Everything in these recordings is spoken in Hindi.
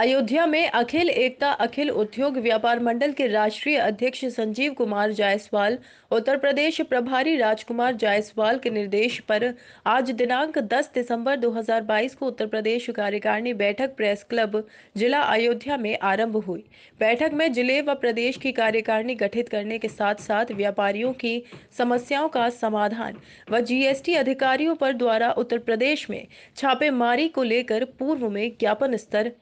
अयोध्या में अखिल एकता अखिल उद्योग व्यापार मंडल के राष्ट्रीय अध्यक्ष संजीव कुमार जायसवाल उत्तर प्रदेश प्रभारी राजकुमार जायसवाल के निर्देश पर आज दिनांक 10 दिसंबर 2022 को उत्तर प्रदेश कार्यकारिणी बैठक प्रेस क्लब जिला अयोध्या में आरंभ हुई बैठक में जिले व प्रदेश की कार्यकारिणी गठित करने के साथ साथ व्यापारियों की समस्याओं का समाधान व जीएसटी अधिकारियों पर द्वारा उत्तर प्रदेश में छापेमारी को लेकर पूर्व में ज्ञापन स्तर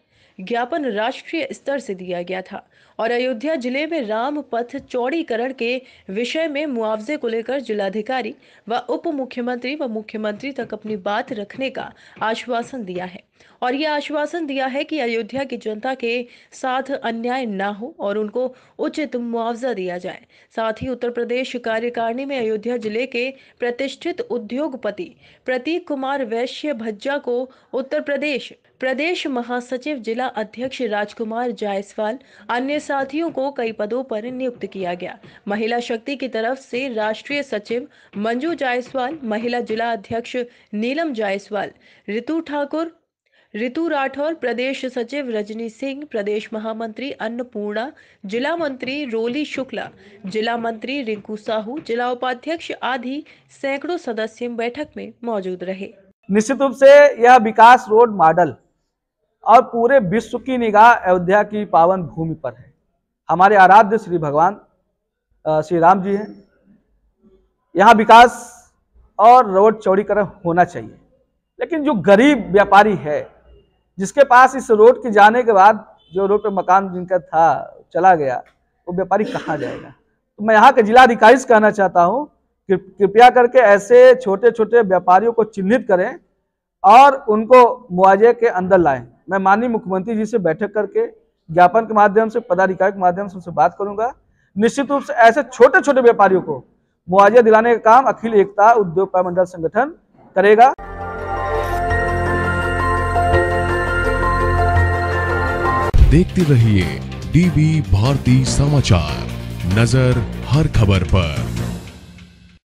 ज्ञापन राष्ट्रीय स्तर से दिया गया था और अयोध्या जिले में राम पथ चौड़ीकरण के विषय में मुआवजे को लेकर जिलाधिकारी व उप मुख्यमंत्री व मुख्यमंत्री तक अपनी बात रखने का आश्वासन दिया है और यह आश्वासन दिया है कि अयोध्या की जनता के साथ अन्याय ना हो और उनको उचित मुआवजा दिया जाए साथ ही उत्तर प्रदेश कार्यकारिणी में अयोध्या जिले के प्रतिष्ठित उद्योगपति प्रतीक कुमार वैश्य भज्जा को उत्तर प्रदेश प्रदेश महासचिव जिला अध्यक्ष राजकुमार जायसवाल अन्य साथियों को कई पदों पर नियुक्त किया गया महिला शक्ति की तरफ से राष्ट्रीय सचिव मंजू जायसवाल महिला जिला अध्यक्ष नीलम जायसवाल ऋतु ठाकुर ऋतु राठौर प्रदेश सचिव रजनी सिंह प्रदेश महामंत्री अन्नपूर्णा जिला मंत्री रोली शुक्ला जिला मंत्री रिंकू साहू जिला उपाध्यक्ष आदि सैकड़ों सदस्य बैठक में मौजूद रहे निश्चित रूप से यह विकास रोड मॉडल और पूरे विश्व की निगाह अयोध्या की पावन भूमि पर है हमारे आराध्य श्री भगवान श्री राम जी हैं यहाँ विकास और रोड चौड़ीकरण होना चाहिए लेकिन जो गरीब व्यापारी है जिसके पास इस रोड के जाने के बाद जो रोड पर मकान जिनका था चला गया वो व्यापारी कहाँ जाएगा तो मैं यहाँ के जिलाधिकारी से कहना चाहता हूँ कि कृपया करके ऐसे छोटे छोटे व्यापारियों को चिन्हित करें और उनको मुआवजे के अंदर लाएं मैं माननीय मुख्यमंत्री जी से बैठक करके ज्ञापन के माध्यम से पदाधिकारी के माध्यम से उनसे बात करूंगा निश्चित रूप से ऐसे छोटे छोटे व्यापारियों को मुआवजा दिलाने का काम अखिल एकता उद्योग मंडल संगठन करेगा देखते रहिए डीबी भारती समाचार नजर हर खबर पर